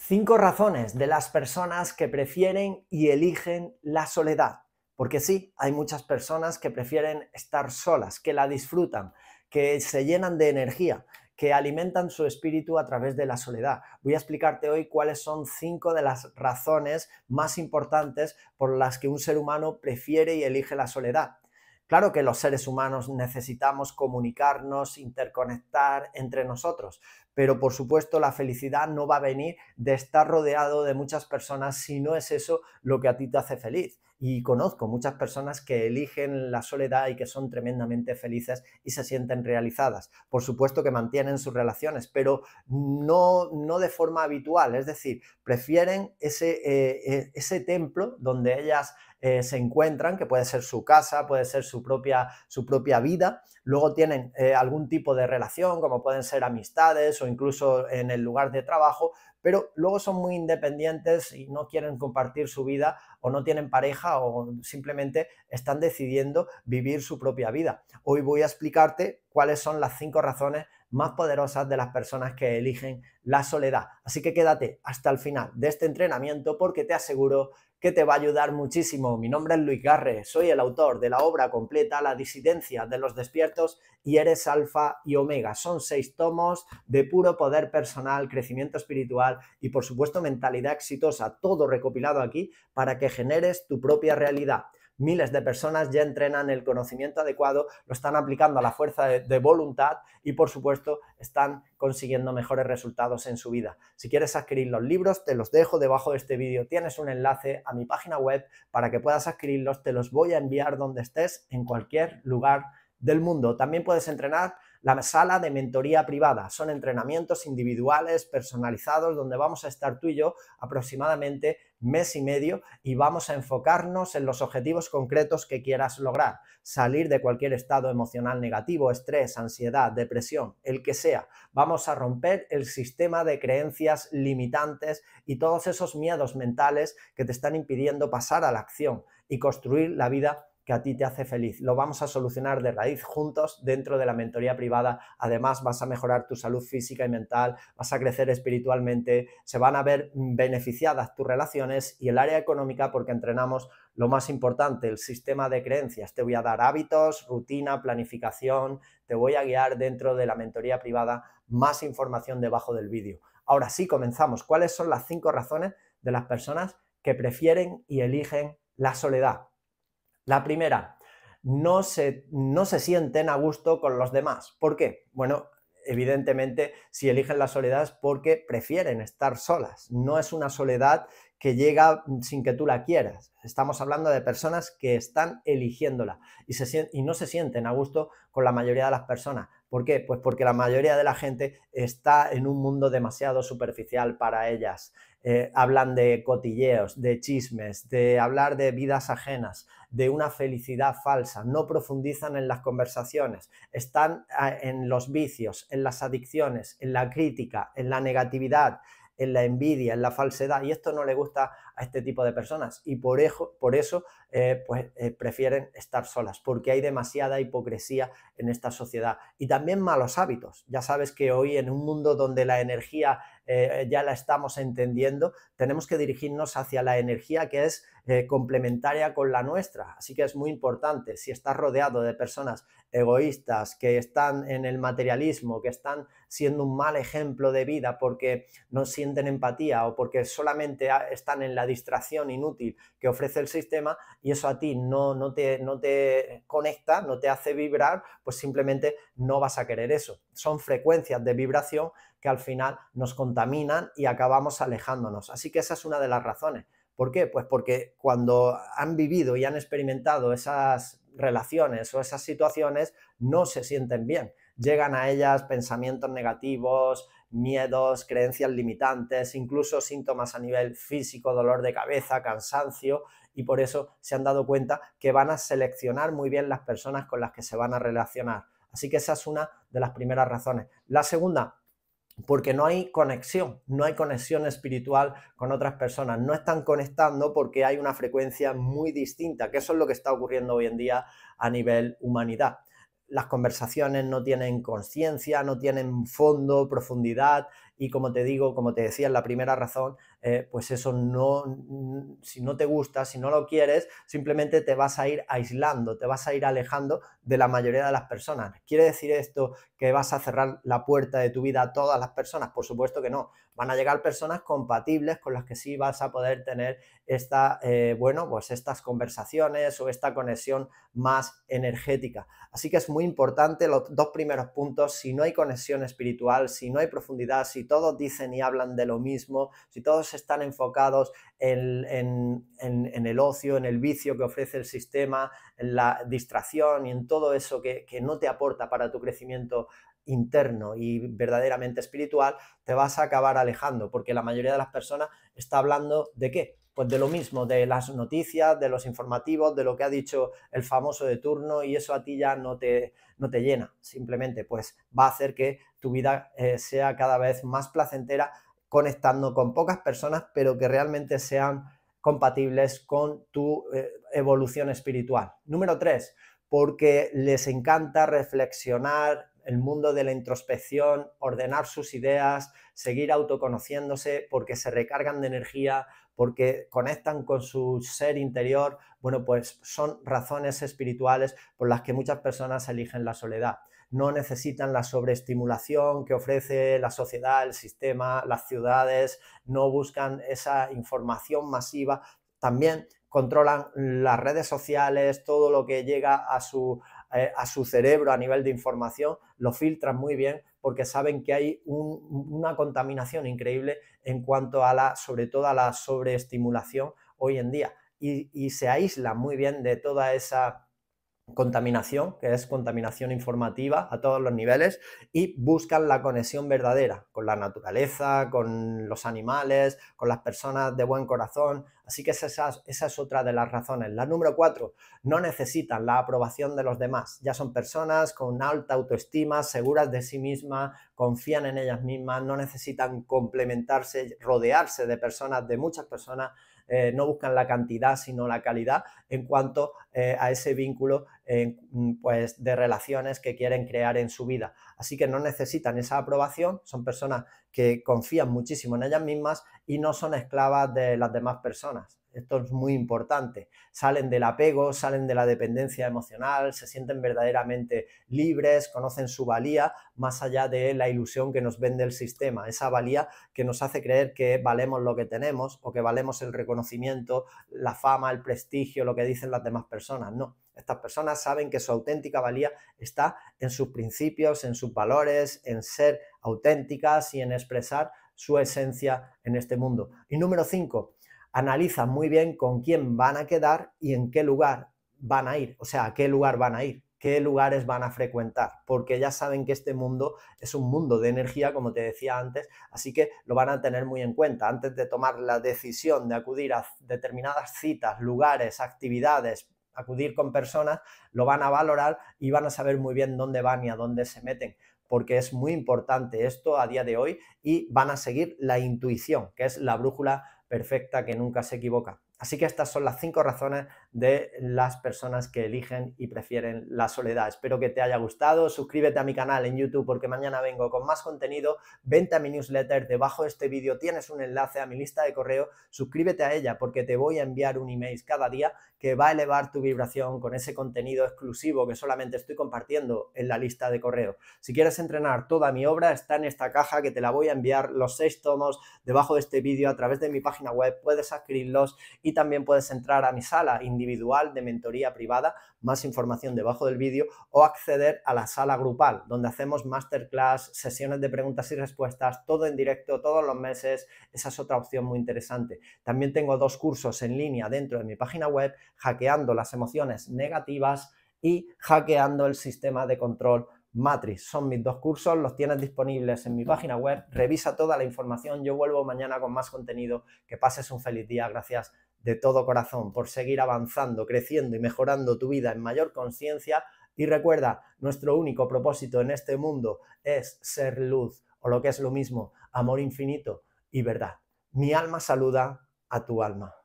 Cinco razones de las personas que prefieren y eligen la soledad. Porque sí, hay muchas personas que prefieren estar solas, que la disfrutan, que se llenan de energía, que alimentan su espíritu a través de la soledad. Voy a explicarte hoy cuáles son cinco de las razones más importantes por las que un ser humano prefiere y elige la soledad. Claro que los seres humanos necesitamos comunicarnos, interconectar entre nosotros, pero por supuesto la felicidad no va a venir de estar rodeado de muchas personas si no es eso lo que a ti te hace feliz. Y conozco muchas personas que eligen la soledad y que son tremendamente felices y se sienten realizadas. Por supuesto que mantienen sus relaciones, pero no, no de forma habitual. Es decir, prefieren ese, eh, e, ese templo donde ellas eh, se encuentran, que puede ser su casa, puede ser su propia, su propia vida. Luego tienen eh, algún tipo de relación, como pueden ser amistades o incluso en el lugar de trabajo, pero luego son muy independientes y no quieren compartir su vida o no tienen pareja o simplemente están decidiendo vivir su propia vida. Hoy voy a explicarte cuáles son las cinco razones más poderosas de las personas que eligen la soledad. Así que quédate hasta el final de este entrenamiento porque te aseguro que te va a ayudar muchísimo. Mi nombre es Luis Garre, soy el autor de la obra completa La disidencia de los despiertos y eres alfa y omega. Son seis tomos de puro poder personal, crecimiento espiritual y por supuesto mentalidad exitosa, todo recopilado aquí para que generes tu propia realidad miles de personas ya entrenan el conocimiento adecuado, lo están aplicando a la fuerza de, voluntad y por supuesto están consiguiendo mejores resultados en su vida. Si quieres adquirir los libros, te los dejo debajo de este vídeo. Tienes un enlace a mi página web para que puedas adquirirlos. Te los voy a enviar donde estés, en cualquier lugar del mundo. También puedes entrenar la sala de mentoría privada. Son entrenamientos individuales, personalizados, donde vamos a estar tú y yo aproximadamente mes y medio y vamos a enfocarnos en los objetivos concretos que quieras lograr. Salir de cualquier estado emocional negativo, estrés, ansiedad, depresión, el que sea. Vamos a romper el sistema de creencias limitantes y todos esos miedos mentales que te están impidiendo pasar a la acción y construir la vida que a ti te hace feliz. Lo vamos a solucionar de raíz juntos dentro de la mentoría privada. Además, vas a mejorar tu salud física y mental, vas a crecer espiritualmente, se van a ver beneficiadas tus relaciones y el área económica porque entrenamos lo más importante, el sistema de creencias. Te voy a dar hábitos, rutina, planificación, te voy a guiar dentro de la mentoría privada. Más información debajo del vídeo. Ahora sí, comenzamos. ¿Cuáles son las cinco razones de las personas que prefieren y eligen la soledad? La primera, no se, sienten a gusto con los demás. ¿Por qué? Bueno, evidentemente, si eligen la soledad es porque prefieren estar solas. No es una soledad que llega sin que tú la quieras. Estamos hablando de personas que están eligiéndola y, se, y no se sienten a gusto con la mayoría de las personas. ¿Por qué? Pues porque la mayoría de la gente está en un mundo demasiado superficial para ellas. Eh, hablan de cotilleos, de chismes, de hablar de vidas ajenas, de una felicidad falsa, no profundizan en las conversaciones, están ah, en los vicios, en las adicciones, en la crítica, en la negatividad, en la envidia, en la falsedad. Y esto no le gusta este tipo de personas y por, eso, por eso eh, pues, eh, prefieren estar solas, porque hay demasiada hipocresía en esta sociedad y también malos hábitos. Ya sabes que hoy en un mundo donde la energía eh, ya la estamos entendiendo, tenemos que dirigirnos hacia la energía que es complementaria con la nuestra. Así que es muy importante, si estás rodeado de personas egoístas, que están en el materialismo, que están siendo un mal ejemplo de vida porque no sienten empatía o porque solamente ah, están en la distracción inútil que ofrece el sistema y eso a ti no, no, te, no te conecta, no te hace vibrar, pues simplemente no vas a querer eso. Son frecuencias de vibración que al final nos contaminan y acabamos alejándonos. Así que esa es una de las razones. ¿Por qué? Pues porque cuando han vivido y han experimentado esas relaciones o esas situaciones, no se sienten bien. Llegan a ellas pensamientos negativos, miedos, creencias limitantes, incluso síntomas a nivel físico, dolor de cabeza, cansancio, y por eso se han dado cuenta que van a seleccionar muy bien las personas con las que se van a relacionar. Así que esa es una de las primeras razones. La segunda, porque no hay conexión, no hay conexión espiritual con otras personas, no están conectando porque hay una frecuencia muy distinta, que eso es lo que está ocurriendo hoy en día a nivel humanidad las conversaciones no tienen conciencia, no tienen fondo, profundidad y como te digo, como te decía en la primera razón, eh, pues eso no, si no te gusta, si no lo quieres, simplemente te vas a ir aislando, te vas a ir alejando de la mayoría de las personas. ¿Quiere decir esto que vas a cerrar la puerta de tu vida a todas las personas? Por supuesto que no. Van a llegar personas compatibles con las que sí vas a poder tener esta, eh, bueno, pues estas conversaciones o esta conexión más energética. Así que es muy importante los dos primeros puntos, si no hay conexión espiritual, si no hay profundidad, si todos dicen y hablan de lo mismo, si todos están enfocados en, el ocio, en el vicio que ofrece el sistema, en la distracción y en todo eso que, no te aporta para tu crecimiento interno y verdaderamente espiritual, te vas a acabar alejando, porque la mayoría de las personas está hablando de qué? Pues de lo mismo, de las noticias, de los informativos, de lo que ha dicho el famoso de turno y eso a ti ya no te, no te llena, simplemente pues va a hacer que tu vida eh, sea cada vez más placentera conectando con pocas personas, pero que realmente sean compatibles con tu eh, evolución espiritual. Número tres, porque les encanta reflexionar el mundo de la introspección, ordenar sus ideas, seguir autoconociéndose, porque se recargan de energía, porque conectan con su ser interior. Bueno, pues son razones espirituales por las que muchas personas eligen la soledad no necesitan la sobreestimulación que ofrece la sociedad, el sistema, las ciudades, no buscan esa información masiva. También controlan las redes sociales, todo lo que llega a su, eh, a su cerebro a nivel de información, lo filtran muy bien porque saben que hay una contaminación increíble en cuanto a la, sobre todo la sobreestimulación hoy en día. Y, se aíslan muy bien de toda esa contaminación, que es contaminación informativa a todos los niveles, y buscan la conexión verdadera con la naturaleza, con los animales, con las personas de buen corazón. Así que esa, esa es otra de las razones. La número cuatro, no necesitan la aprobación de los demás. Ya son personas con alta autoestima, seguras de sí mismas, confían en ellas mismas, no necesitan complementarse, rodearse de personas, de muchas personas eh, no buscan la cantidad, sino la calidad en cuanto eh, a ese vínculo eh, mm, pues, de relaciones que quieren crear en su vida. Así que no necesitan esa aprobación, son personas que confían muchísimo en ellas mismas y no son esclavas de las demás personas esto es muy importante, salen del apego, salen de la dependencia emocional, se sienten verdaderamente libres, conocen su valía más allá de la ilusión que nos vende el sistema, esa valía que nos hace creer que valemos lo que tenemos o que valemos el reconocimiento, la fama, el prestigio, lo que dicen las demás personas, no. Estas personas saben que su auténtica valía está en sus principios, en sus valores, en ser auténticas y en expresar su esencia en este mundo. Y número cinco, Analiza muy bien con quién van a quedar y en qué lugar van a ir, o sea, a qué lugar van a ir, qué lugares van a frecuentar, porque ya saben que este mundo es un mundo de energía, como te decía antes, así que lo van a tener muy en cuenta. Antes de tomar la decisión de acudir a determinadas citas, lugares, actividades, acudir con personas, lo van a valorar y van a saber muy bien dónde van y a dónde se meten porque es muy importante esto a día de hoy y van a seguir la intuición, que es la brújula perfecta que nunca se equivoca. Así que estas son las cinco razones de las personas que eligen y prefieren la soledad. Espero que te haya gustado. Suscríbete a mi canal en YouTube porque mañana vengo con más contenido. Vente a mi newsletter. Debajo de este vídeo tienes un enlace a mi lista de correo. Suscríbete a ella porque te voy a enviar un email cada día que va a elevar tu vibración con ese contenido exclusivo que solamente estoy compartiendo en la lista de correo. Si quieres entrenar toda mi obra, está en esta caja que te la voy a enviar los seis tomos debajo de este vídeo a través de mi página web. Puedes adquirirlos y también puedes entrar a mi sala individual de mentoría privada, más información debajo del vídeo, o acceder a la sala grupal, donde hacemos masterclass, sesiones de preguntas y respuestas, todo en directo, todos los meses. Esa es otra opción muy interesante. También tengo dos cursos en línea dentro de mi página web, hackeando las emociones negativas y hackeando el sistema de control Matrix. Son mis dos cursos, los tienes disponibles en mi página web. Revisa toda la información. Yo vuelvo mañana con más contenido. Que pases un feliz día. Gracias de todo corazón por seguir avanzando, creciendo y mejorando tu vida en mayor conciencia. Y recuerda, nuestro único propósito en este mundo es ser luz, o lo que es lo mismo, amor infinito y verdad. Mi alma saluda a tu alma.